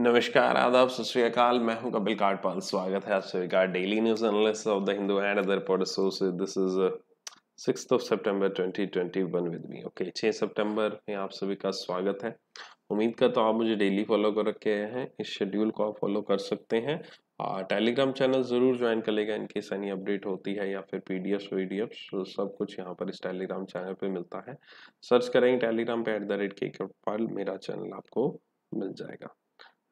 नमस्कार आदाब सत श्रीकाल मैं हूं कपिल काटपाल स्वागत है आप सभी का daily news analyst of the Hindu and other पॉडसोर्स this is six of September 2021 with me okay 6 सितंबर में आप सभी का स्वागत है उम्मीद का तो आप मुझे डेली फॉलो कर रखे हैं इस शेड्यूल को आप फॉलो कर सकते हैं और टेलीग्राम चैनल ज़रूर ज्वाइन कर लेगा इनके सनी अपडेट होती है या फिर P D F V D F सब कुछ यहाँ पर इस टेलीग्राम चैनल पर मिलता है सर्च करेंगे टेलीग्राम पर एट द रेट के मेरा चैनल आपको मिल जाएगा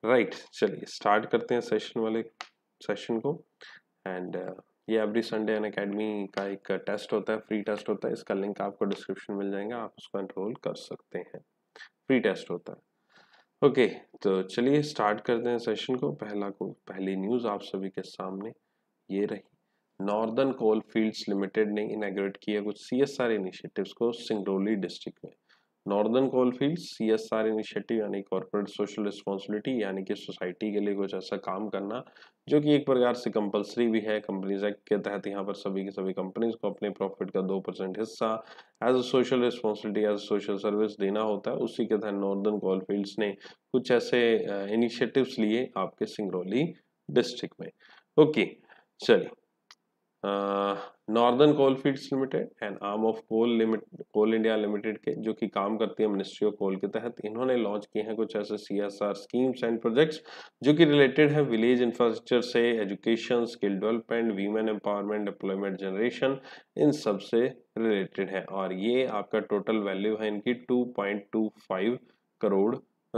राइट चलिए स्टार्ट करते हैं सेशन वाले सेशन को एंड uh, ये एवरी संडे एन अकेडमी का एक टेस्ट होता है फ्री टेस्ट होता है इसका लिंक आपको डिस्क्रिप्शन मिल जाएगा आप उसको एनरोल कर सकते हैं फ्री टेस्ट होता है ओके okay, तो चलिए स्टार्ट करते हैं सेशन को पहला को पहली न्यूज़ आप सभी के सामने ये रही नॉर्दर्न कोल फील्ड्स लिमिटेड ने इनाग्रेट किया कुछ सी एस आर इनिशिएटिव्स को सिंगरौली डिस्ट्रिक्ट में Northern Field C S R initiative यानी कॉरपोरेट सोशल रिस्पॉन्सिबिलिटी यानी कि सोसाइटी के लिए कुछ ऐसा काम करना जो कि एक प्रकार से कंपलसरी भी है कंपनीज एक्ट के तहत यहाँ पर सभी के सभी कंपनीज को अपने प्रॉफिट का दो परसेंट हिस्सा as a social responsibility as a social service देना होता है उसी के तहत नॉर्दर्न कोल फील्ड्स ने कुछ ऐसे इनिशियटिवस लिए आपके सिंगरौली डिस्ट्रिक्ट में ओके चलिए Northern Coalfields Limited and arm of coal limited Coal India Limited के जो कि काम करती है मिनिस्ट्री ऑफ कोल के तहत इन्होंने लॉन्च किए हैं कुछ ऐसे C S R schemes and projects जो कि रिलेटेड है विलेज इंफ्रास्ट्रक्चर से education skill development women empowerment employment generation इन सब से रिलेटेड है और ये आपका टोटल वैल्यू है इनकी two point two five crore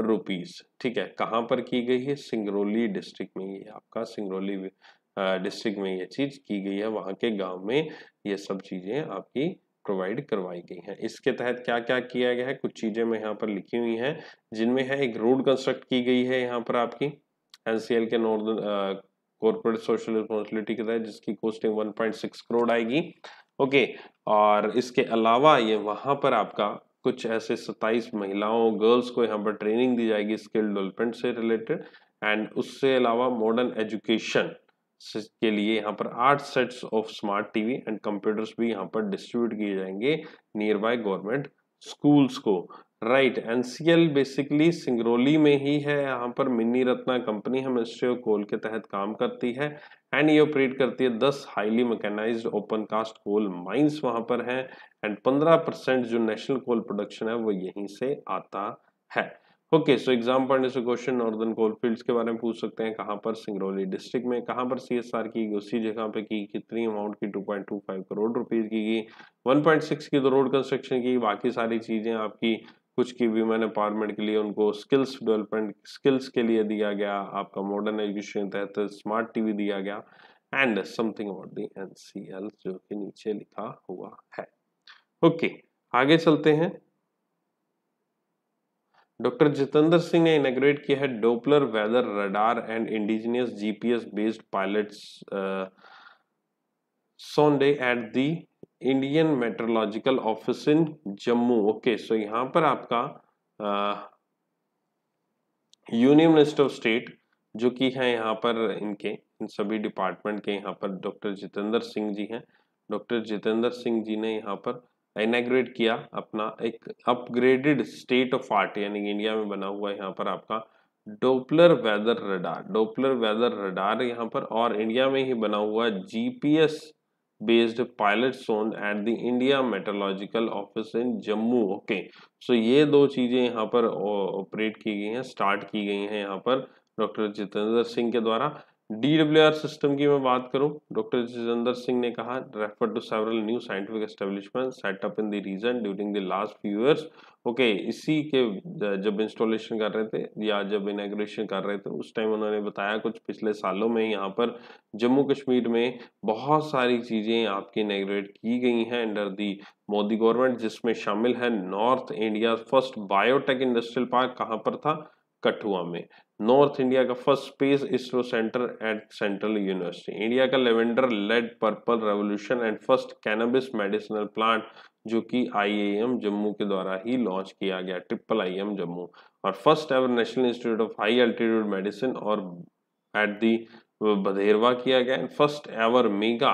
rupees ठीक है कहाँ पर की गई है सिंगरौली डिस्ट्रिक्ट में ये आपका सिंगरौली डिस्ट्रिक्ट में ये चीज़ की गई है वहाँ के गांव में ये सब चीज़ें आपकी प्रोवाइड करवाई गई हैं इसके तहत क्या क्या किया गया है कुछ चीज़ें मैं यहाँ पर लिखी हुई हैं जिनमें है एक रोड कंस्ट्रक्ट की गई है यहाँ पर आपकी एन के नॉर्दर्न कॉरपोरेट सोशल रिस्पॉन्सिबिलिटी के तहत जिसकी कॉस्टिंग वन करोड़ आएगी ओके और इसके अलावा ये वहाँ पर आपका कुछ ऐसे 27 महिलाओं गर्ल्स को यहाँ पर ट्रेनिंग दी जाएगी स्किल डेवलपमेंट से रिलेटेड एंड उससे अलावा मॉडर्न एजुकेशन के लिए यहाँ पर आठ sets of smart TV and computers भी यहाँ पर डिस्ट्रीब्यूट किए जाएंगे नियर बाय गवर्नमेंट स्कूल्स को राइट एनसीएल बेसिकली सिंगरौली में ही है यहाँ पर मिनी रत्ना कंपनी हम ऑफ कोल के तहत काम करती है एंड ये ऑपरेट करती है दस highly mechanised open cast coal mines वहाँ पर हैं एंड पंद्रह परसेंट जो नेशनल कोल प्रोडक्शन है वो यहीं से आता है ओके सो एग्जाम पढ़ने से क्वेश्चन नॉर्दर्न कोलफील्ड्स के बारे में पूछ सकते हैं कहाँ पर सिंगरौली डिस्ट्रिक्ट में कहाँ पर सीएसआर की गई उसी जगह पे की कितनी अमाउंट की 2.25 करोड़ रुपीज की गई 1.6 की तो रोड कंस्ट्रक्शन की बाकी सारी चीज़ें आपकी कुछ की भी मैंने अपार्टमेंट के लिए उनको स्किल्स डेवलपमेंट स्किल्स के लिए दिया गया आपका मॉडर्न एजुकेशन के तहत स्मार्ट टीवी दिया गया एंड समथिंग अबाउट दी एन जो कि नीचे लिखा हुआ है ओके okay, आगे चलते हैं डॉक्टर जितेंद्र सिंह ने इनग्रेट किया है Doppler weather radar and indigenous GPS based pilot sonde at the Indian meteorological office in Jammu okay so यहाँ पर आपका यूनियन मिनिस्टर ऑफ स्टेट जो कि है यहाँ पर इनके इन सभी डिपार्टमेंट के यहाँ पर डॉक्टर जितेंद्र सिंह जी हैं डॉक्टर जितेंद्र सिंह जी ने यहाँ पर इनाग्रेट किया अपना एक अपग्रेडेड स्टेट ऑफ आर्ट यानी कि इंडिया में बना हुआ यहाँ पर आपका Doppler weather radar Doppler weather radar यहाँ पर और इंडिया में ही बना हुआ GPS based pilot sonde at the India meteorological office in Jammu okay so ये दो चीज़ें यहाँ पर ऑपरेट की गई हैं स्टार्ट की गई हैं यहाँ पर डॉक्टर जितेंद्र सिंह के द्वारा डी डब्ल्यू आर सिस्टम की मैं बात करूं डॉक्टर जितेंद्र सिंह ने कहा refer to several new scientific establishment set up in the region during the last few years okay इसी के जब इंस्टॉलेशन कर रहे थे या जब इनाग्रेशन कर रहे थे उस टाइम उन्होंने बताया कुछ पिछले सालों में यहाँ पर जम्मू कश्मीर में बहुत सारी चीज़ें आपकी इनाग्रेट की गई हैं अंडर दी मोदी गवर्नमेंट जिसमें शामिल है north India first biotech industrial park कहाँ पर था कठुआ में नॉर्थ इंडिया का first space ISRO centre at central university India का lavender led purple revolution and first cannabis medicinal plant जो कि आईएएम जम्मू के द्वारा ही लॉन्च किया गया ट्रिपल आईएम जम्मू और first ever national institute of high altitude medicine और एट दी बधेरवा किया गया first ever mega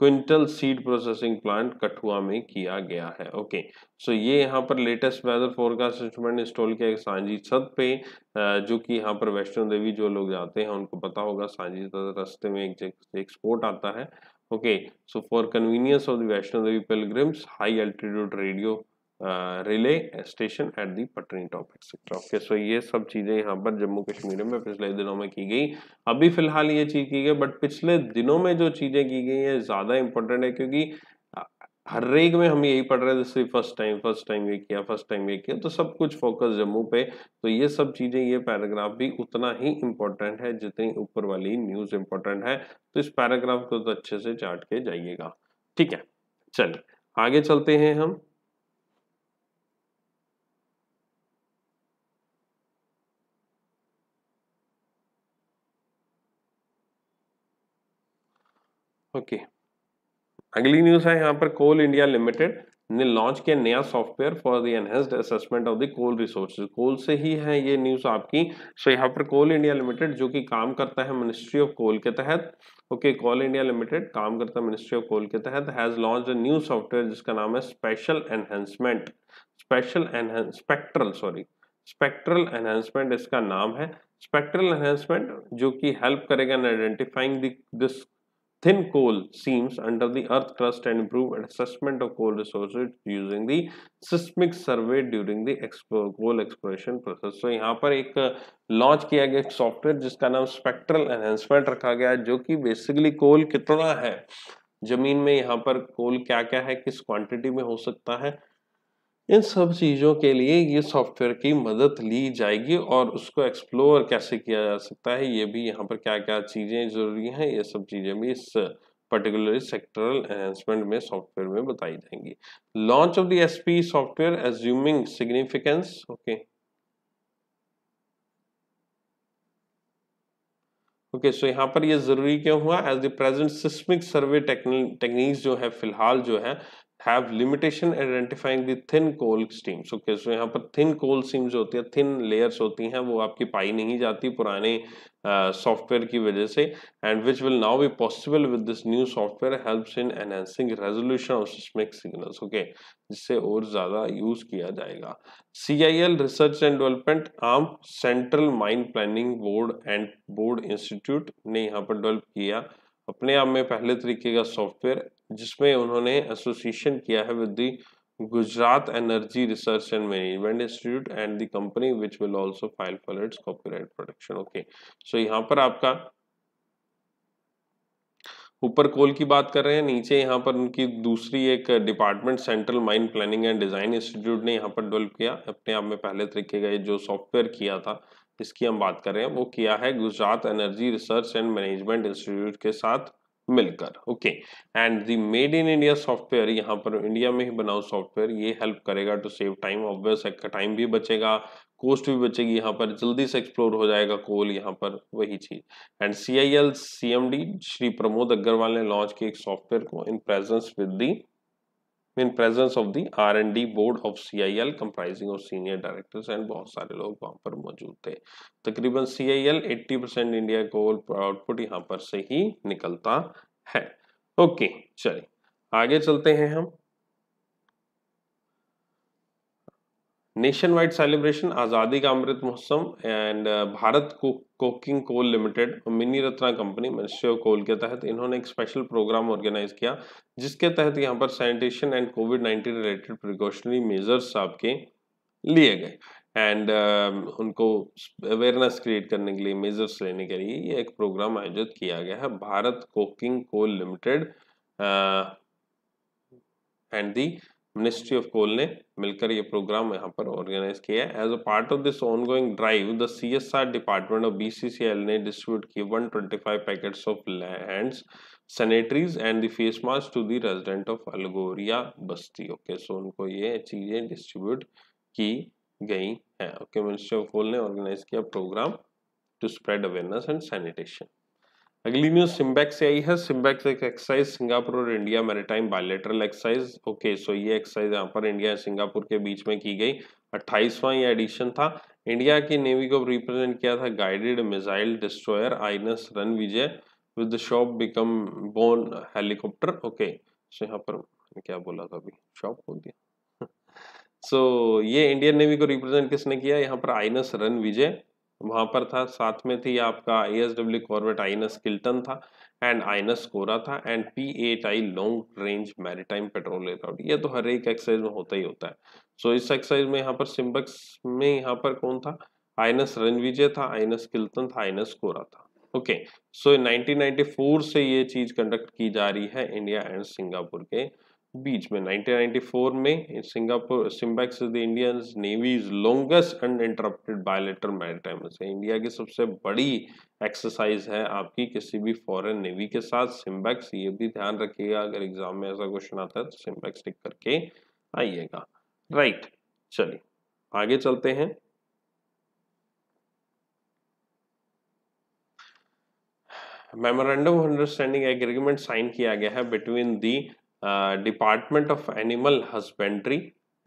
quintal seed processing plant Kathua में किया गया है ओके सो ये यहाँ पर latest weather forecast instrument install किया सांझी छत पे जो कि यहाँ पर वैष्णो देवी जो लोग जाते हैं उनको पता होगा सांझी छत रास्ते में एक, एक स्पोर्ट आता है okay so for convenience of the Vaishno Devi pilgrims high altitude radio relay station at the Patnitop etcetera okay so ये सब चीज़ें यहाँ पर जम्मू कश्मीर में पिछले दिनों में की गई अभी फिलहाल ये चीज़ की गई बट पिछले दिनों में जो चीज़ें की गई है ज़्यादा इंपॉर्टेंट है क्योंकि हर रेग में हम यही पढ़ रहे थे सिर्फ फर्स्ट टाइम फर्स्ट टाइम ये किया फर्स्ट टाइम ये किया तो सब कुछ फोकस जम्मू पे तो ये सब चीज़ें ये पैराग्राफ भी उतना ही इम्पोर्टेंट है जितनी ऊपर वाली न्यूज़ इम्पोर्टेंट है तो इस पैराग्राफ को तो अच्छे से चाट के जाइएगा ठीक है चलिए आगे चलते हैं हम ओके अगली न्यूज है यहाँ पर कोल इंडिया लिमिटेड ने लॉन्च किया नया software for the enhanced assessment of the coal resources coal से ही है ये न्यूज आपकी सो यहाँ पर कोल इंडिया लिमिटेड जो कि काम करता है मिनिस्ट्री ऑफ कोल के तहत ओके कोल इंडिया लिमिटेड काम करता है मिनिस्ट्री ऑफ कोल के तहत has launch a new software जिसका नाम है special enhancement special spectral sorry spectral enhancement इसका नाम है स्पेक्ट्रल एनहेंसमेंट जो कि हेल्प करेगा in identifying this Thin coal seams under the earth crust and improve assessment of coal resources using the seismic survey during the explore, coal exploration process. So यहाँ पर एक launch किया गया एक software जिसका नाम स्पेक्ट्रल एनहेंसमेंट रखा गया जो कि बेसिकली कोल कितना है जमीन में यहाँ पर कोल क्या क्या है किस क्वांटिटी में हो सकता है इन सब चीज़ों के लिए ये सॉफ्टवेयर की मदद ली जाएगी और उसको एक्सप्लोर कैसे किया जा सकता है ये भी यहाँ पर क्या क्या चीज़ें ज़रूरी हैं ये सब चीज़ें भी इस पर्टिकुलर सेक्टरल एनहेंसमेंट में सॉफ्टवेयर में बताई जाएंगी launch of the SP software assuming significance okay okay so यहाँ पर ये ज़रूरी क्यों हुआ as the present seismic survey techniques जो है फिलहाल जो है have limitation identifying the thin coal seams okay so यहाँ पर थिन कोल स्टीम्स होती है थिन लेयर्स होती हैं वो आपकी पाई नहीं जाती पुराने सॉफ्टवेयर uh, की वजह से and which will now be possible with this new software helps in enhancing resolution of seismic signals okay जिससे और ज़्यादा यूज किया जाएगा C I L research and development arm central mind planning board and board institute ने यहाँ पर develop किया अपने आप में पहले तरीके का सॉफ्टवेयर जिसमें उन्होंने एसोसिएशन किया है with the Gujarat energy research and management institute and the company which will also file for its copyright protection. Okay so यहाँ पर आपका ऊपर कोल की बात कर रहे हैं नीचे यहाँ पर उनकी दूसरी एक department central mine planning and design institute ने यहाँ पर डेवलप किया अपने आप में पहले तरीके का ये जो सॉफ्टवेयर किया था इसकी हम बात करें वो किया है Gujarat energy research and management institute के साथ मिलकर okay and the made in India software यहाँ पर इंडिया में ही बनाओ सॉफ्टवेयर ये हेल्प करेगा टू सेव टाइम ऑब्वियस का टाइम भी बचेगा कोस्ट भी बचेगी यहाँ पर जल्दी से एक्सप्लोर हो जाएगा कोल यहाँ पर वही चीज and C I L C M D Shri Pramod Agarwal ने लॉन्च किया एक सॉफ्टवेयर को in presence with the in presence of the R and D board of C I L comprising of senior directors and बहुत सारे लोग वहां पर मौजूद थे तकरीबन C I L eighty percent India को आउटपुट यहां पर से ही निकलता है ओके चलिए आगे चलते हैं हम नेशन वाइड सेलिब्रेशन आज़ादी का अमृत महोत्सव एंड भारत को Coking Coal Limited mini Ratna company Ministry of कोल के तहत इन्होंने एक स्पेशल प्रोग्राम ऑर्गेनाइज किया जिसके तहत यहाँ पर sanitation and COVID nineteen related precautionary measures आपके लिए गए एंड uh, um, उनको अवेयरनेस क्रिएट करने के लिए मेजर्स लेने के लिए ये एक प्रोग्राम आयोजित किया गया है Bharat Coking Coal Limited and the Ministry of Coal ने मिलकर ये प्रोग्राम यहाँ पर ऑर्गेनाइज किया है as a part of this going drive the R department of L ने डिस्ट्रीब्यूट किए five packet of land sanitaries and the face mask to the resident of Algoria बस्ती ओके okay, सो so उनको ये चीज़ें डिस्ट्रीब्यूट की गई हैं ओके मिनिस्ट्री ऑफ कोल ने ऑर्गेनाइज किया programme to spread awareness and sanitation अगली न्यूज सिम्बैक्स से आई है सिम्बैक्स एक एक्सरसाइज सिंगापुर और India maritime bilateral exercise okay so ये एक्सरसाइज यहाँ पर इंडिया और सिंगापुर के बीच में की गई अट्ठाईसवां ये एडिशन था इंडिया की नेवी को रिप्रेजेंट किया था guided missile destroyer INS Ranvijay with shop become borne helicopter okay so यहाँ पर क्या बोला था अभी शॉप बोल दिया सो so, ये इंडियन नेवी को रिप्रेजेंट किसने किया यहाँ पर आईनस रन विजय वहाँ पर था साथ में थी आपका I S W corvette INS Kiltan था एंड आइनस कोरा था and P eight I long range maritime patrol aircraft ये तो हर एक एक्सरसाइज में होता ही होता है सो so, इस एक्सरसाइज में यहाँ पर सिम्बक्स में यहाँ पर कौन था आइनस रनविजय था आइनस किल्टन था आइनस कोरा था ओके सो so, 1994 से ये चीज कंडक्ट की जा रही है इंडिया एंड सिंगापुर के बीच में 1994 में Singapore SIMBEX the Indian Navy's longest uninterrupted bilateral maritime India की सबसे बड़ी एक्सरसाइज है आपकी किसी भी फॉरेन नेवी के साथ सिम्बैक्स ये भी ध्यान रखिएगा अगर एग्जाम में ऐसा क्वेश्चन आता है तो सिम्बैक्स टिक करके आइएगा राइट चलिए आगे चलते हैं memorandum of understanding agreement sign किया गया है between the department of animal husbandry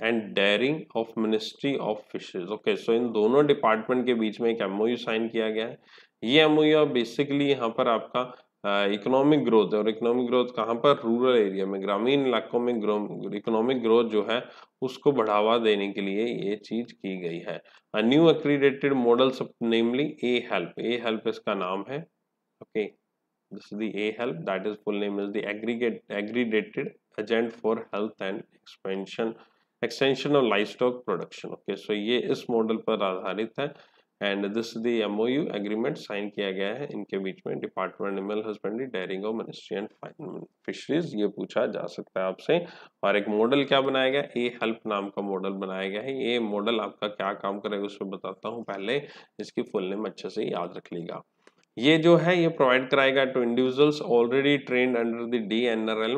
and dairying of ministry of fisheries okay so इन दोनों डिपार्टमेंट के बीच में एक एम साइन किया गया है ये एम बेसिकली यहाँ पर आपका इकोनॉमिक uh, ग्रोथ है और इकोनॉमिक ग्रोथ कहाँ पर रूरल एरिया में ग्रामीण इलाकों में इकोनॉमिक ग्रोथ जो है उसको बढ़ावा देने के लिए ये चीज की गई है new accredited of namely A help A help इसका नाम है okay okay. this is the A help that is full name is the aggregate aggregated agent for health and expansion extension of livestock production okay so ये इस model पर आधारित है and this the MOU agreement sign किया गया है इनके बीच में डिपार्टमेंट एनिमल हस्बेंड्री डेयरिंग और मिनिस्ट्री एंड फिशरीज ये पूछा जा सकता है आपसे और एक मॉडल क्या बनाया गया ए हेल्प नाम का मॉडल बनाया गया है ये मॉडल आपका क्या काम करेगा उसमें बताता हूँ पहले इसकी फुल नेम अच्छे से याद रख लीजिएगा ये जो है ये प्रोवाइड कराएगा to individuals already train under the D N R L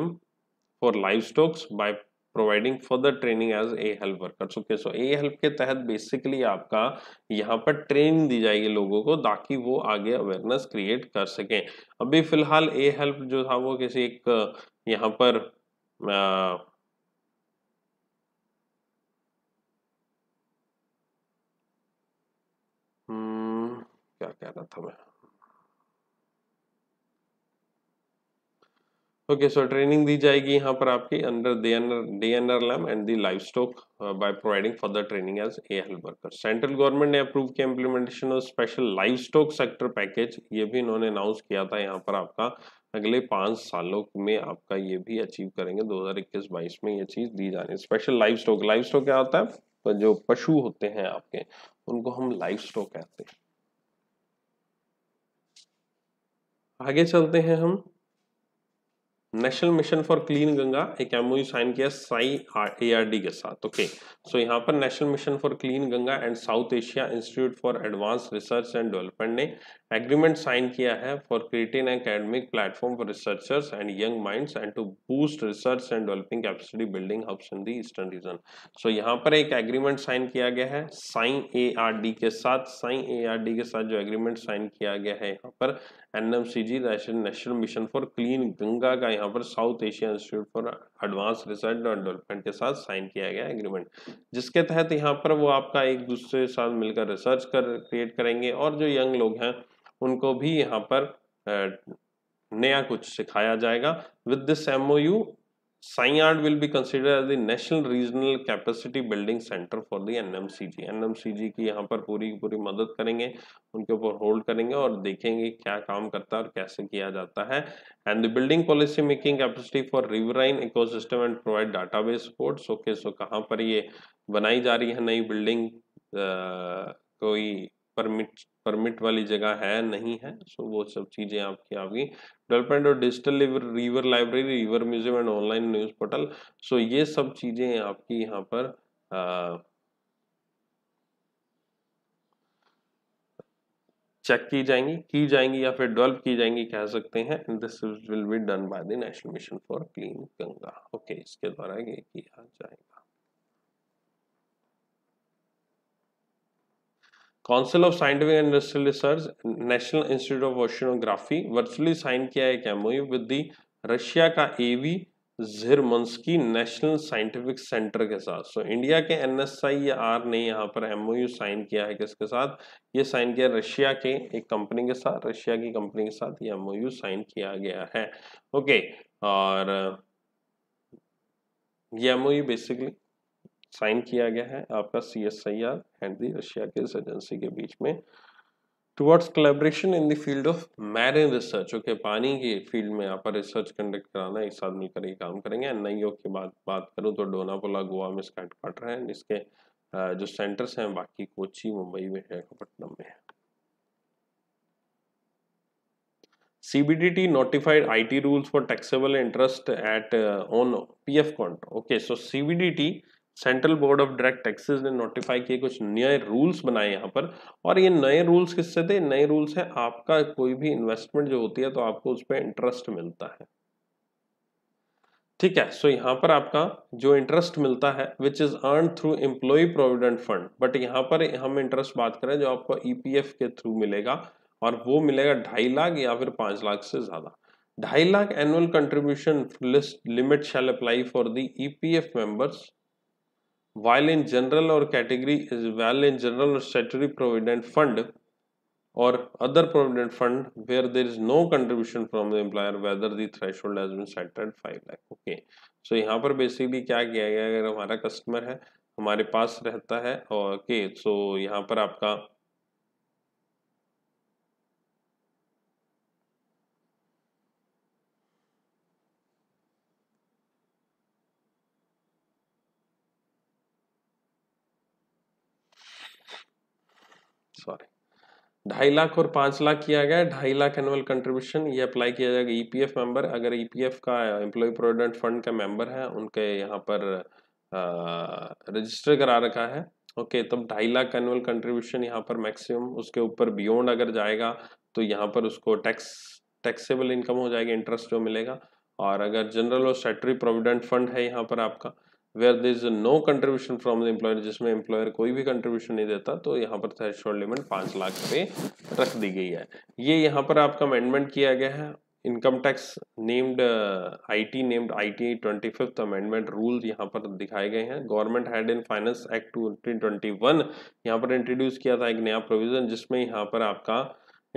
for livestocks by providing further training as a help workers okay so a help के तहत बेसिकली आपका यहाँ पर ट्रेनिंग दी जाएगी लोगों को ताकि वो आगे अवेयरनेस क्रिएट कर सकें अभी फिलहाल ए हेल्प जो था वो किसी एक यहाँ पर आ, हम्म, क्या कह रहा था मैं ओके सो ट्रेनिंग दी जाएगी यहाँ पर आपकी under D N R L M and the livestock by providing the training as a help worker central government ने अप्रूव किया implementation of special livestock sector package ये भी इन्होंने अनाउंस किया था यहाँ पर आपका अगले पाँच सालों में आपका ये भी अचीव करेंगे 2021-22 में ये चीज़ दी जानी है special livestock livestock क्या होता है जो पशु होते हैं आपके उनको हम लाइफ स्टॉक कहते हैं आगे चलते हैं हम national mission for clean Ganga एक एमओयू साइन किया साई ए आर डी के साथ ओके सो यहाँ पर national mission for clean Ganga and South Asia institute for advance research and development ने एग्रीमेंट साइन किया है for creating academic platform for researchers and young minds and to boost research and developing capacity building hubs in the eastern region so यहाँ पर एक agreement sign किया गया है Sai A R D के साथ साई ए के साथ जो एग्रीमेंट साइन किया गया है यहाँ पर NMCG national mission for clean Ganga का यहाँ पर South Asia institute for advance research और डेवलपमेंट के साथ साइन किया गया एग्रीमेंट जिसके तहत यहाँ पर वो आपका एक दूसरे के साथ मिलकर रिसर्च कर क्रिएट करेंगे और जो यंग लोग हैं उनको भी यहाँ पर नया कुछ सिखाया जाएगा with this you Sanyad will be considered as the National Regional Capacity Building Center for the NMCG. NMCG की यहाँ पर पूरी पूरी मदद करेंगे उनके ऊपर होल्ड करेंगे और देखेंगे क्या काम करता है और कैसे किया जाता है and the building policy making capacity for riverine ecosystem and provide data supports okay so कहाँ पर ये बनाई जा रही है नई बिल्डिंग कोई परमिट परमिट वाली जगह है नहीं है सो वो सब चीज़ें आपकी आपकी डेवलपमेंट और digital river library river museum and online news portal so ये सब चीज़ें आपकी यहाँ पर आ, चेक की जाएंगी की जाएंगी या फिर डेवलप की जाएंगी कह सकते हैं this will be done by the national mission for clean Ganga okay इसके द्वारा ये किया जाएगा council of scientific and industrial research national institute of oceanography virtually sign किया है एमओयू विद दी रशिया का A V Zhirmunsky national scientific centre के साथ सो so, इंडिया के एन एस आई या आर ने यहाँ पर यू साइन किया है किसके साथ ये साइन किया रशिया के एक कंपनी के साथ रशिया की कंपनी के साथ ये यू साइन किया गया है ओके okay, और ये यू बेसिकली साइन किया गया है आपका C S I R and the Russia के इस एजेंसी के बीच में towards collaboration in the field of marine research okay पानी के फील्ड में यहाँ पर रिसर्च कंडक्ट कराना एक साथ मिलकर ये काम करेंगे एंड नईओ की बात बात करूँ तो डोनापोला गोवा में इसका हेडक्वार्टर है इसके जो सेंटर्स हैं बाकी कोची मुंबई में विशाखापट्टनम में है CBDT notified IT rules for taxable interest at uh, on PF contra. Okay, so CBDT central board of direct taxes ने नोटिफाई किए कुछ नए रूल्स बनाए यहाँ पर और ये नए रूल्स किससे थे नए रूल्स है आपका कोई भी इन्वेस्टमेंट जो होती है तो आपको उस पर इंटरेस्ट मिलता है ठीक है सो so यहाँ पर आपका जो इंटरेस्ट मिलता है which is earn through employ provident fund but यहाँ पर हम इंटरेस्ट बात करें जो आपको ईपीएफ e के थ्रू मिलेगा और वो मिलेगा ढाई लाख या फिर पांच लाख से ज्यादा ढाई lakh annual contribution list limit shall apply for the EPF members while in general और category is well in general और स्टेटरी प्रोविडेंट फंड और other provident fund where there is no contribution from the employer whether the threshold five lakh okay so यहाँ पर basically क्या किया गया अगर हमारा कस्टमर है हमारे पास रहता है ओके सो यहाँ पर आपका ढाई लाख और पाँच लाख किया गया ढाई लाख एनुअल कंट्रीब्यूशन ये अप्लाई किया जाएगा ईपीएफ e मेंबर अगर ईपीएफ e का एम्प्लॉय प्रोविडेंट फंड का मेंबर है उनके यहाँ पर रजिस्टर करा रखा है ओके तब ढाई लाख एनुअल कंट्रीब्यूशन यहाँ पर मैक्सिमम उसके ऊपर बियॉन्ड अगर जाएगा तो यहाँ पर उसको टैक्स टैक्सेबल इनकम हो जाएगी इंटरेस्ट जो मिलेगा और अगर जनरल और सेटरी प्रोविडेंट फंड है यहाँ पर आपका where there is no contribution from the employer जिसमें एम्प्लॉयर कोई भी कंट्रीब्यूशन नहीं देता तो यहाँ पर थ्रेशोल्ड लिमिट पाँच लाख पे रख दी गई है ये यहाँ पर आपका अमेंडमेंट किया गया है income tax named IT named IT twenty fifth amendment rule यहाँ पर दिखाए गए हैं government had in finance act twenty one यहाँ पर इंट्रोड्यूस किया था एक नया प्रोविजन जिसमें यहाँ पर आपका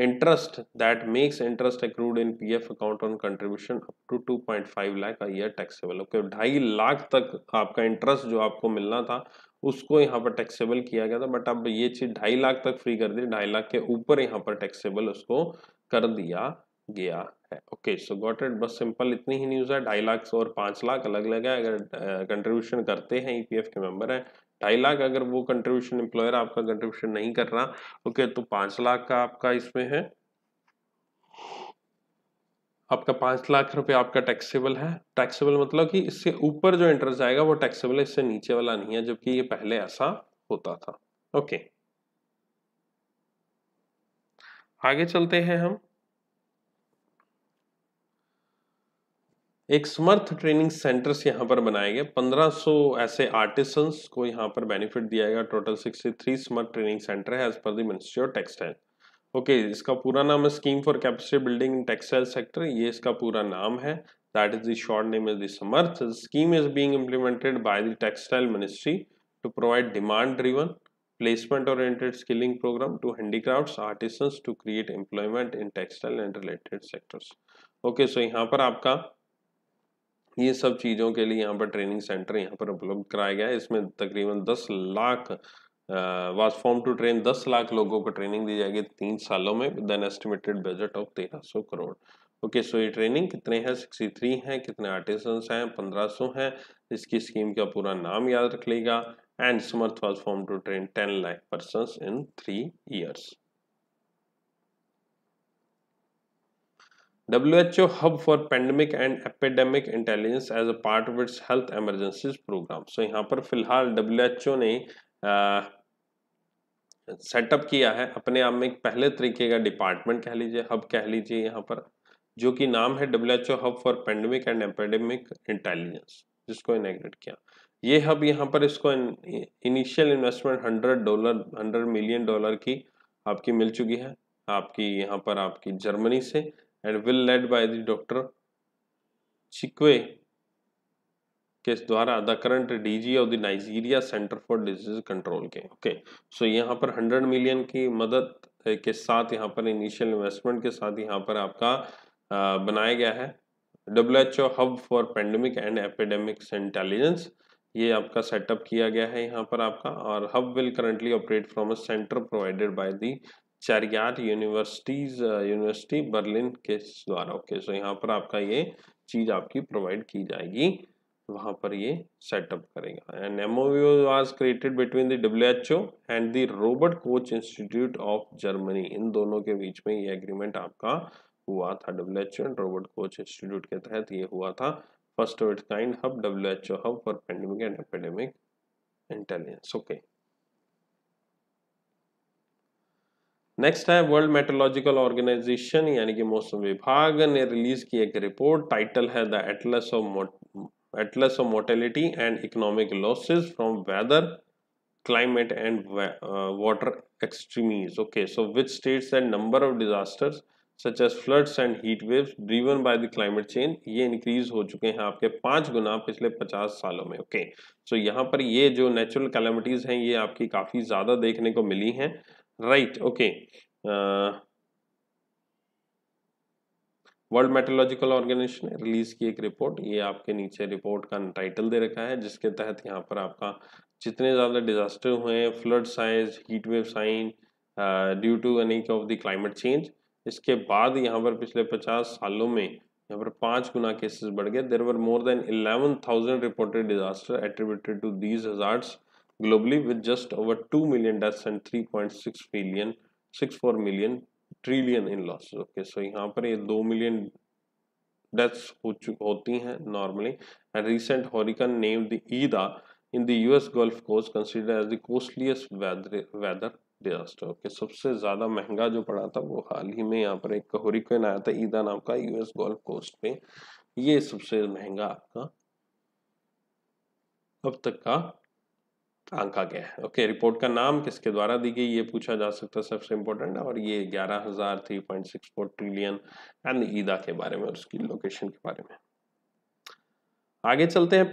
interest that makes interest in P F account on contribution up to 2.5 lakh a year taxable okay ढाई लाख तक आपका इंटरेस्ट जो आपको मिलना था उसको यहाँ पर टैक्सेबल किया गया था बट अब ये चीज ढाई लाख तक फ्री कर दी ढाई लाख के ऊपर यहाँ पर टैक्सेबल उसको कर दिया गया है ओके सो गॉट इट बस सिंपल इतनी ही न्यूज़ है ढाई लाख और पांच लाख अलग अलग है अगर कंट्रीब्यूशन करते हैं ई पी एफ के मेंबर है ढाई लाख अगर वो कंट्रीब्यूशन एम्प्लॉयर आपका कंट्रीब्यूशन नहीं कर रहा ओके तो पांच लाख का आपका इसमें है आपका पांच लाख रुपए आपका टैक्सेबल है टैक्सेबल मतलब कि इससे ऊपर जो इंटरेस्ट आएगा वो टैक्सेबल है इससे नीचे वाला नहीं है जबकि ये पहले ऐसा होता था ओके आगे चलते हैं हम एक समर्थ ट्रेनिंग सेंटर्स यहाँ पर बनाए गए 1500 ऐसे आर्टिसंस को यहाँ पर बेनिफिट दिया गया टोटल 63 समर्थ ट्रेनिंग सेंटर है as per the ministry of textile okay इसका पूरा नाम है scheme for capacity building in textile sector ये इसका पूरा नाम है दैट इज दॉर्ट नेम इज दर्थ scheme is being implemented by the textile ministry to provide demand driven placement oriented skilling programme to handicrafts artisans to create employment in textile and related sectors okay so यहाँ पर आपका ये सब चीज़ों के लिए यहाँ पर ट्रेनिंग सेंटर यहाँ पर उपलब्ध कराया गया है इसमें तकरीबन दस lakh was form to train दस लाख लोगों को ट्रेनिंग दी जाएगी तीन सालों में with an estimated budget of तेरह सौ करोड़ ओके सो ये ट्रेनिंग कितने हैं सिक्सटी थ्री हैं कितने आर्टिस्ट हैं पंद्रह सौ हैं इसकी स्कीम का पूरा नाम याद रख लेगा and Samarth was form to train ten lakh person in three years WHO hub for pandemic and epidemic intelligence as a part of its health emergencies program. So यहाँ पर फिलहाल WHO ने सेटअप किया है अपने आप में एक पहले तरीके का डिपार्टमेंट कह लीजिए हब कह लीजिए यहाँ पर जो कि नाम है W hub for pandemic and epidemic intelligence जिसको इनग्रेट किया ये हब यहाँ पर इसको initial investment hundred dollar hundred million dollar की आपकी मिल चुकी है आपकी यहाँ पर आपकी जर्मनी से and will led by the doctor Chikwe के द्वारा the current DG of the Nigeria centre for disease control के ओके सो यहाँ पर 100 मिलियन की मदद के साथ यहाँ पर इनिशियल इन्वेस्टमेंट के साथ यहाँ पर आपका बनाया गया है W H O hub for pandemic and epidemics intelligence ये आपका सेटअप किया गया है यहाँ पर आपका और hub will currently operate from a centre provided by the Charite universities university Berlin के द्वारा ओके सो यहाँ पर आपका ये चीज़ आपकी प्रोवाइड की जाएगी वहाँ पर ये सेटअप करेगा and um was created between the W H O and the Robert Koch institute of Germany इन दोनों के बीच में ये एग्रीमेंट आपका हुआ था W H O and Robert Koch institute के तहत ये हुआ था first of it kind hub W H O hub for pandemic and epidemic intelligence okay next है वर्ल्ड मेट्रोलॉजिकल ऑर्गेनाइजेशन यानी कि मौसम विभाग ने रिलीज की एक रिपोर्ट टाइटल है the atlas of atlas of mortality and economic losses from weather climate and water extremes okay so which states and number of disasters such as floods and heat wave driven by the climate change ये increase हो चुके हैं आपके पांच गुना पिछले पचास सालों में ओके सो यहाँ पर ये जो नेचुरल कैलॉमिटीज हैं ये आपकी काफी ज्यादा देखने को मिली हैं right okay world meteorological organisation ने रिलीज की एक रिपोर्ट ये आपके नीचे रिपोर्ट का टाइटल दे रखा है जिसके तहत यहाँ पर आपका जितने ज़्यादा डिजास्टर हुए हैं flood size heat wave size due to any of the climate change इसके बाद यहाँ पर पिछले पचास सालों में यहाँ पर पाँच गुना केसेस बढ़ गए there were more than eleven thousand reported disaster attributed to these hazards globally with just over 2 million deaths and 3.6 million 64 million trillion in losses okay so यहाँ पर ये दो million deaths hoti hain normally normally recent hurricane named the ida in the us gulf coast considered as the costliest weather weather disaster okay सबसे ज़्यादा महंगा जो पड़ा था वो हाल ही में यहाँ पर एक हॉरिकन आया था ईदा नाम का यूएस गोल्फ कोस्ट पे ये सबसे महंगा आपका अब तक का आंका गया है ओके रिपोर्ट का नाम किसके द्वारा दी गई ये पूछा जा सकता है सबसे इम्पोर्टेंट और ये ग्यारह हजार three point six four trillion and Ida के बारे में और उसकी लोकेशन के बारे में आगे चलते हैं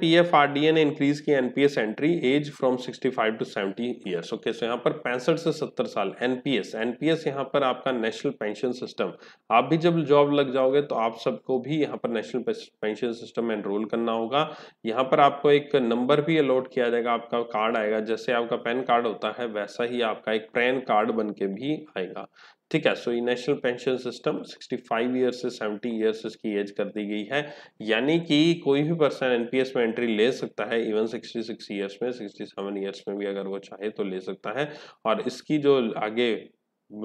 डी ए ने इंक्रीज किया NPS entry age from 65 to seventy years okay so यहाँ पर पैंसठ से 70 साल एनपीएस एनपीएस यहाँ पर आपका नेशनल पेंशन सिस्टम आप भी जब जॉब लग जाओगे तो आप सबको भी यहाँ पर नेशनल पेंशन सिस्टम में एनरोल करना होगा यहाँ पर आपको एक नंबर भी अलॉट किया जाएगा आपका कार्ड आएगा जैसे आपका पैन कार्ड होता है वैसा ही आपका एक पैन कार्ड बन के भी आएगा ठीक है सो ये नेशनल पेंशन सिस्टम 65 ईयर से 70 ईयर्स इसकी एज कर दी गई है यानी कि कोई भी पर्सन एनपीएस में एंट्री ले सकता है इवन 66 ईयर्स में 67 ईयर्स में भी अगर वो चाहे तो ले सकता है और इसकी जो आगे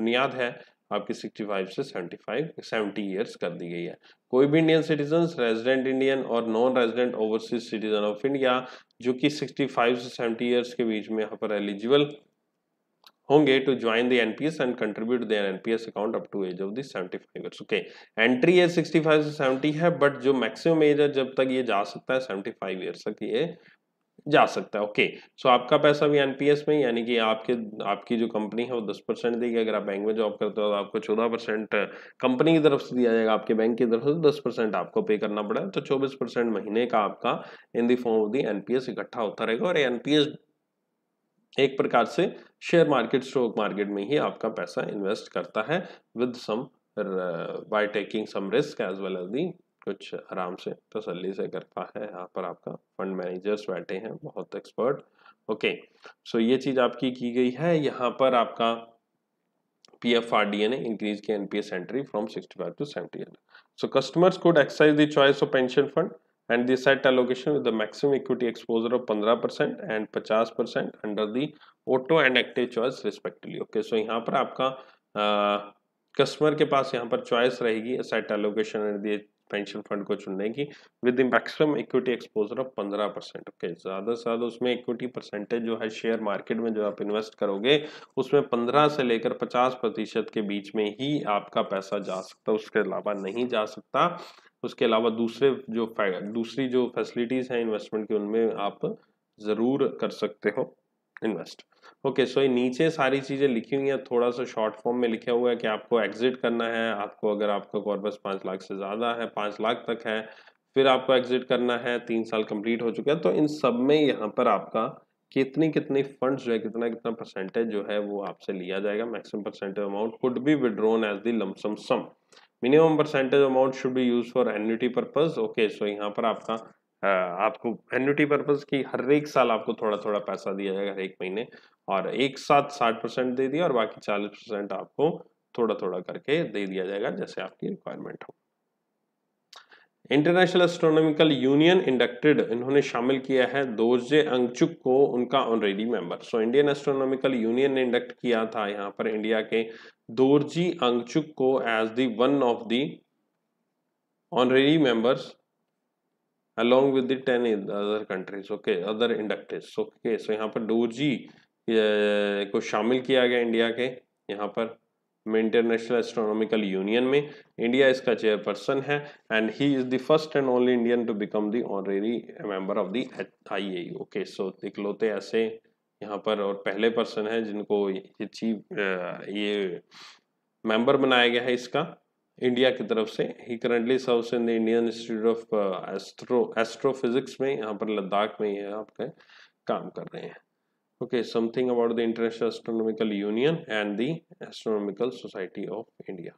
बुनियाद है आपकी 65 से 75 70 ईयर्स कर दी गई है कोई भी इंडियन सिटीजन रेजिडेंट इंडियन और non resident overseas citizen of India जो कि 65 से 70 ईयर्स के बीच में यहाँ पर एलिजिबल होंगे to join the NPS and contribute their NPS account up to age of seventy five years okay entry age five से सेवेंटी है बट जो मैक्सिमम एज है जब तक ये जा सकता है फाइव ईयर तक ये जा सकता है ओके okay. सो so, आपका पैसा भी एनपीएस में यानी कि आपके आपकी जो कंपनी है वो दस परसेंट देगी अगर आप बैंक में जॉब करते हो तो आपको चौदह परसेंट कंपनी की तरफ से दिया जाएगा आपके बैंक की तरफ से दस परसेंट आपको पे करना पड़ेगा तो चौबीस परसेंट महीने का आपका in the form of the NPS इकट्ठा होता रहेगा और एनपीएस एक प्रकार से शेयर मार्केट स्टॉक मार्केट में ही आपका पैसा इन्वेस्ट करता है with some by taking some risk as well as the कुछ आराम से तसल्ली से करता है यहाँ पर आपका फंड मैनेजर्स बैठे हैं बहुत एक्सपर्ट ओके सो ये चीज़ आपकी की गई है यहाँ पर आपका P F R D A ने इंक्रीज किया NPS entry from sixty five to seventy so customers could the choice of pension fund and the asset allocation with the maximum equity exposure of 15% and 50% under the auto and active choice respectively okay so यहाँ पर आपका customer के पास यहाँ पर choice रहेगी asset allocation and the pension fund को चुनने की with maximum equity exposure of पंद्रह परसेंट ओके ज़्यादा से ज़्यादा उसमें इक्विटी परसेंटेज जो है शेयर मार्केट में जो आप इन्वेस्ट करोगे उसमें पंद्रह से लेकर पचास प्रतिशत के बीच में ही आपका पैसा जा सकता है उसके अलावा नहीं जा सकता उसके अलावा दूसरे जो दूसरी जो फैसिलिटीज़ हैं इन्वेस्टमेंट की उनमें आप ज़रूर कर सकते हो इन्वेस्ट ओके सो ये नीचे सारी चीज़ें लिखी हुई हैं थोड़ा सा शॉर्ट फॉर्म में लिखा हुआ है कि आपको एग्जिट करना है आपको अगर आपका कॉर्पस पाँच लाख से ज़्यादा है पाँच लाख तक है फिर आपको एग्जिट करना है तीन साल कंप्लीट हो चुका है तो इन सब में यहाँ पर आपका कितनी कितनी फंड्स जो है कितना कितना परसेंटेज जो है वो आपसे लिया जाएगा maximum percentage amount could be withdrawn as the lump sum sum minimum percentage amount should be use for annuity purpose okay so यहाँ पर आपका आपको एन्यूटी पर्पज की हर एक साल आपको थोड़ा थोड़ा पैसा दिया जाएगा हर एक महीने और एक साथ साठ परसेंट दे दिया और बाकी चालीस परसेंट आपको थोड़ा थोड़ा करके दे दिया जाएगा जैसे आपकी रिक्वायरमेंट हो इंटरनेशनल एस्ट्रोनॉमिकल यूनियन इंडक्टेड इन्होंने शामिल किया है दोजे अंगचुक को उनका honorary member so Indian astronomical union ने इंडक्ट किया था यहाँ पर इंडिया के दोरजी अंगचुक को as the one of the honorary members along with other countries okay other okay okay so यहाँ पर डोरजी को शामिल किया गया इंडिया के यहाँ पर में इंटरनेशनल एस्ट्रोनॉमिकल यूनियन में इंडिया इसका चेयरपर्सन है and he is the first and only Indian to become the honorary member of the I okay so इकलौते ऐसे यहाँ पर और पहले पर्सन है जिनको ये चीफ ये मेंबर बनाया गया है इसका इंडिया की तरफ से he currently serves in the Indian institute of astro astrophysics में यहाँ पर लद्दाख में ये आपके काम कर रहे हैं okay something about the international astronomical union and the astronomical society of india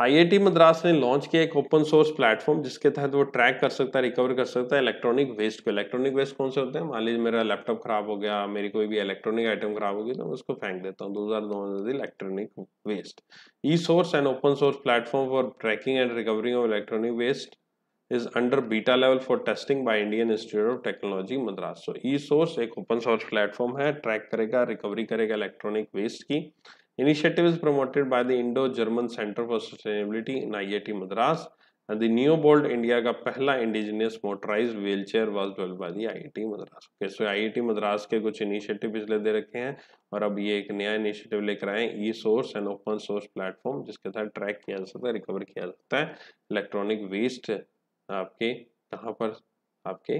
IIT Madras ने लॉन्च किया एक ओपन सोर्स प्लेटफॉर्म जिसके तहत वो ट्रैक कर सकता है रिकवर कर सकता है इलेक्ट्रॉनिक वेस्ट को इलेक्ट्रॉनिक वेस्ट कौन से होते हैं मान लीजिए मेरा लैपटॉप खराब हो गया मेरी कोई भी इलेक्ट्रॉनिक आइटम खराब हो गई तो मैं उसको फेंक देता हूँ दो हज़ार electronic waste E source and open source platform for tracking and recovering of electronic waste is under beta level for testing by Indian Institute of Technology Madras. So e-source एक open source platform है track करेगा recovery करेगा electronic waste की Initiative is promoted by the Indo-German Center for Sustainability in IIT Madras and the Neobold India का पहला indigenous motorized wheelchair was developed by the IIT Madras. Okay, so IIT Madras के कुछ initiative पिछले दे रखे हैं और अब ये एक नया initiative लेकर आए E source and open source platform जिसके साथ ट्रैक किया जा सकता है रिकवर किया जा सकता है इलेक्ट्रॉनिक वेस्ट आपके कहाँ पर आपके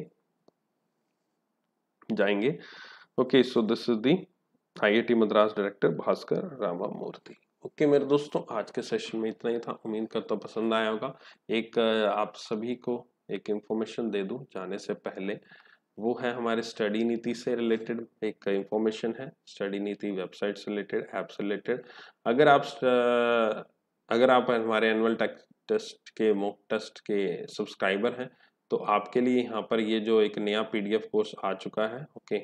जाएंगे okay so this is the IIT Madras director Bhaskar Rama Murthy okay okay, मेरे दोस्तों आज के सेशन में इतना ही था उम्मीद करता तो पसंद आया होगा एक आप सभी को एक इंफॉर्मेशन दे दूं जाने से पहले वो है हमारे स्टडी नीति से रिलेटेड एक इंफॉर्मेशन है स्टडी नीति वेबसाइट से रिलेटेड ऐप से रिलेटेड अगर आप अगर आप हमारे एनुअल टेस्ट के मोक टेस्ट के सब्सक्राइबर हैं तो आपके लिए यहाँ पर ये जो एक नया पीडीएफ कोर्स आ चुका है ओके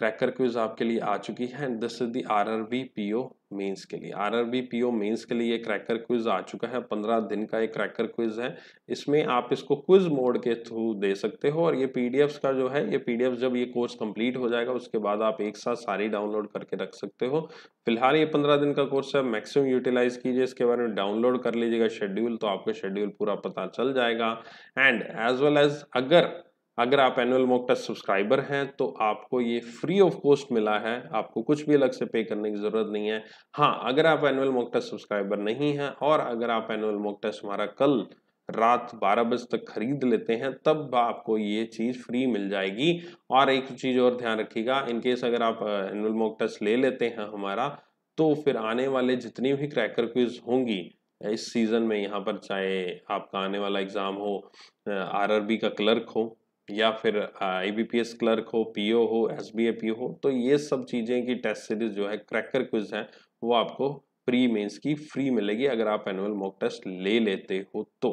क्रैकर क्विज आपके लिए आ चुकी है and this is the R R B P O mains के लिए R R B P O mains के लिए क्रैकर क्विज आ चुका है पंद्रह दिन का एक क्रैकर क्विज है इसमें आप इसको क्विज मोड के थ्रू दे सकते हो और ये पी डी एफ का जो है ये पी डी एफ जब ये कोर्स कंप्लीट हो जाएगा उसके बाद आप एक साथ सारी डाउनलोड करके रख सकते हो फिलहाल ये पंद्रह दिन का कोर्स है मैक्सिमम यूटिलाइज कीजिए इसके बारे में डाउनलोड कर लीजिएगा शेड्यूल तो आपका शेड्यूल पूरा पता चल जाएगा एंड एज वेल एज अगर अगर आप एनुअल मॉक टेस्ट सब्सक्राइबर हैं तो आपको ये फ्री ऑफ कॉस्ट मिला है आपको कुछ भी अलग से पे करने की ज़रूरत नहीं है हाँ अगर आप एनुअल मॉक टेस्ट सब्सक्राइबर नहीं हैं और अगर आप एनुअल मॉक टेस्ट हमारा कल रात 12 बजे तक खरीद लेते हैं तब आपको ये चीज़ फ्री मिल जाएगी और एक चीज़ और ध्यान रखिएगा इनकेस अगर आप एनुअल मॉक टेस्ट ले लेते हैं हमारा तो फिर आने वाले जितनी भी क्रैकर क्विज होंगी इस सीज़न में यहाँ पर चाहे आपका आने वाला एग्ज़ाम हो आरआरबी का क्लर्क हो या फिर I B P S clerk हो पी ओ हो एस बी ए पी हो तो ये सब चीज़ें की टेस्ट सीरीज जो है क्रैकर क्विज है वो आपको प्री मेंस की फ्री मिलेगी अगर आप एनुअल मॉक टेस्ट ले लेते हो तो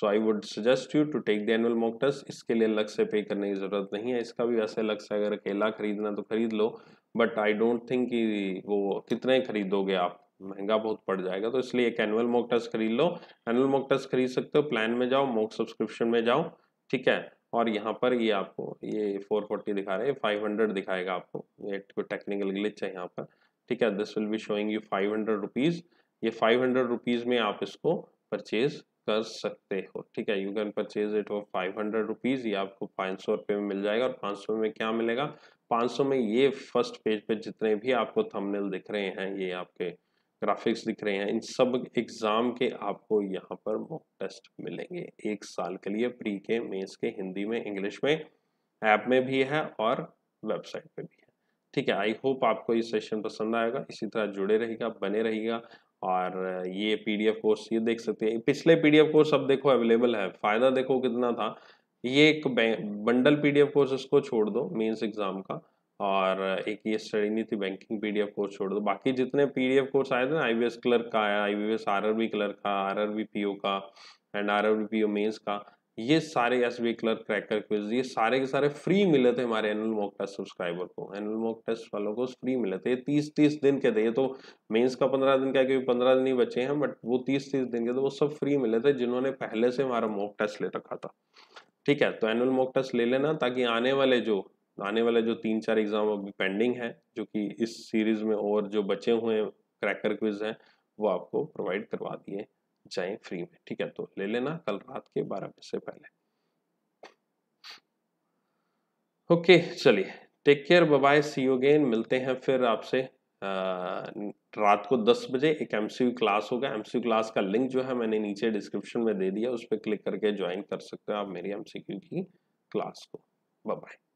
so I would suggest you to take the annual mock test इसके लिए अलग से पे करने की ज़रूरत नहीं है इसका भी वैसे अलग से अगर अकेला खरीदना तो खरीद लो बट आई डोंट थिंक कि वो कितने खरीदोगे आप महंगा बहुत पड़ जाएगा तो इसलिए एक एनुअल मॉक टेस्ट खरीद लो एनुअल मॉक टेस्ट खरीद सकते हो प्लान में जाओ मॉक सब्सक्रिप्शन में जाओ ठीक है और यहाँ पर ये आपको ये 440 दिखा रहे फाइव 500 दिखाएगा आपको ये कोई टेक्निकल ग्लिच है यहाँ पर ठीक है this will be showing you five hundred rupees ये फाइव हंड्रेड रुपीज़ में आप इसको परचेज कर सकते हो ठीक है you can purchase it for five hundred rupees ये आपको पाँच सौ रुपये में मिल जाएगा और पाँच सौ में क्या मिलेगा पाँच सौ में ये फर्स्ट पेज पे जितने भी आपको थंबनेल दिख रहे हैं ये आपके ग्राफिक्स दिख रहे हैं इन सब एग्ज़ाम के आपको यहाँ पर मॉक टेस्ट मिलेंगे एक साल के लिए प्री के मेंस के हिंदी में इंग्लिश में ऐप में भी है और वेबसाइट पे भी है ठीक है आई होप आपको ये सेशन पसंद आएगा इसी तरह जुड़े रहेगा बने रहेगा और ये पीडीएफ कोर्स ये देख सकते हैं पिछले पीडीएफ कोर्स अब देखो अवेलेबल है फ़ायदा देखो कितना था ये एक बंडल पीडीएफ कोर्स इसको छोड़ दो मेंस एग्ज़ाम का और एक ये स्टडी नहीं थी बैंकिंग पीडीएफ कोर्स छोड़ दो बाकी जितने पीडीएफ कोर्स आए थे ना आईबीएस क्लर्क का आया आईबीएस आरआरबी क्लर्क का आरआरबी पीओ का एंड आरआरबी पीओ मेंस का ये सारे S B clerk cracker quiz ये सारे के सारे फ्री मिले थे हमारे एनुअल मॉक टेस्ट सब्सक्राइबर को एनुअल मॉक टेस्ट वालों को फ्री मिले थे ये तीस तीस दिन के थे ये तो मेंस का पंद्रह दिन का क्योंकि पंद्रह दिन ही बचे हैं बट वो तीस तीस दिन के थे वो सब फ्री मिले थे जिन्होंने पहले से हमारा मॉक टेस्ट ले रखा था ठीक है तो एनुअल मॉक टेस्ट ले लेना ताकि आने वाले जो आने वाले जो तीन चार एग्ज़ाम अभी पेंडिंग है जो कि इस सीरीज़ में और जो बचे हुए क्रैकर क्विज हैं वो आपको प्रोवाइड करवा दिए जाए फ्री में ठीक है तो ले लेना कल रात के बारह बजे से पहले ओके चलिए take care bye see you again मिलते हैं फिर आपसे रात को 10 बजे एक एम क्लास होगा एम क्लास का लिंक जो है मैंने नीचे डिस्क्रिप्शन में दे दिया उस पर क्लिक करके ज्वाइन कर सकते हो आप मेरी एम की क्लास को बाय